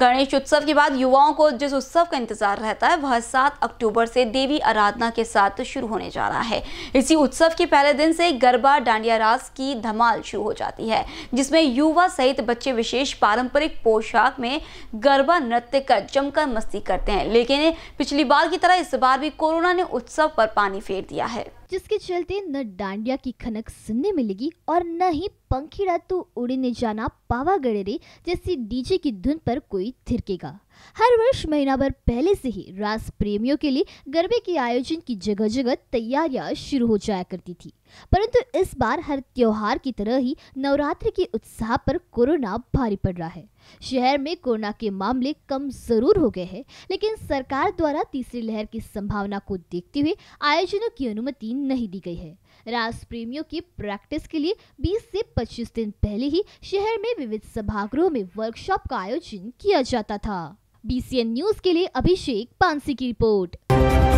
गणेश उत्सव के बाद युवाओं को जिस उत्सव का इंतजार रहता है वह सात अक्टूबर से देवी आराधना के साथ शुरू होने जा रहा है इसी उत्सव के पहले दिन से गरबा डांडिया रास की धमाल शुरू हो जाती है जिसमें युवा सहित बच्चे विशेष पारंपरिक पोशाक में गरबा नृत्य कर जमकर मस्ती करते हैं लेकिन पिछली बार की तरह इस बार भी कोरोना ने उत्सव पर पानी फेर दिया है जिसके चलते न डांडिया की खनक सुनने मिलेगी और न ही पंखीड़ा तू उड़ने जाना रे जैसी डीजे की धुन पर कोई थिरकेगा हर वर्ष महीना भर पहले से ही रास प्रेमियों के लिए गरबे के आयोजन की जगह जगह तैयारियां शुरू हो जाया करती थी परंतु इस बार हर त्योहार की तरह ही नवरात्र के उत्साह पर कोरोना भारी पड़ रहा है शहर में कोरोना के मामले कम जरूर हो गए हैं लेकिन सरकार द्वारा तीसरी लहर की संभावना को देखते हुए आयोजनों की अनुमति नहीं दी गई है रास प्रेमियों की प्रैक्टिस के लिए 20 से 25 दिन पहले ही शहर में विविध सभागृहों में वर्कशॉप का आयोजन किया जाता था बीसीएन न्यूज के लिए अभिषेक पांसी की रिपोर्ट